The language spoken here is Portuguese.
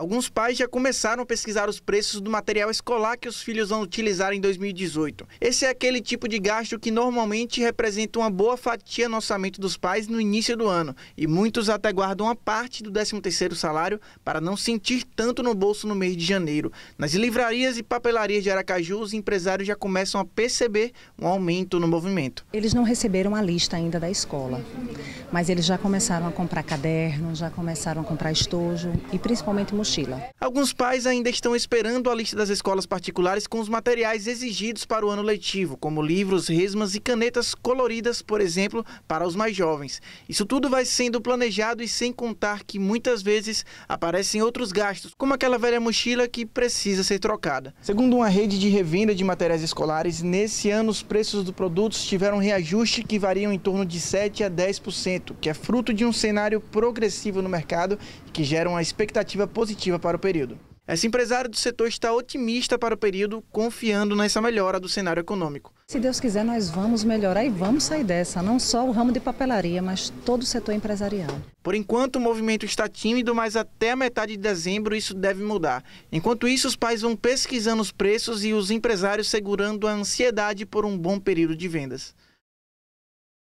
Alguns pais já começaram a pesquisar os preços do material escolar que os filhos vão utilizar em 2018. Esse é aquele tipo de gasto que normalmente representa uma boa fatia no orçamento dos pais no início do ano, e muitos até guardam uma parte do 13º salário para não sentir tanto no bolso no mês de janeiro. Nas livrarias e papelarias de Aracaju, os empresários já começam a perceber um aumento no movimento. Eles não receberam a lista ainda da escola mas eles já começaram a comprar caderno, já começaram a comprar estojo e principalmente mochila. Alguns pais ainda estão esperando a lista das escolas particulares com os materiais exigidos para o ano letivo, como livros, resmas e canetas coloridas, por exemplo, para os mais jovens. Isso tudo vai sendo planejado e sem contar que muitas vezes aparecem outros gastos, como aquela velha mochila que precisa ser trocada. Segundo uma rede de revenda de materiais escolares, nesse ano os preços dos produtos tiveram reajuste que variam em torno de 7 a 10% crescimento, que é fruto de um cenário progressivo no mercado que gera uma expectativa positiva para o período. Esse empresário do setor está otimista para o período, confiando nessa melhora do cenário econômico. Se Deus quiser, nós vamos melhorar e vamos sair dessa, não só o ramo de papelaria, mas todo o setor empresarial. Por enquanto, o movimento está tímido, mas até a metade de dezembro isso deve mudar. Enquanto isso, os pais vão pesquisando os preços e os empresários segurando a ansiedade por um bom período de vendas.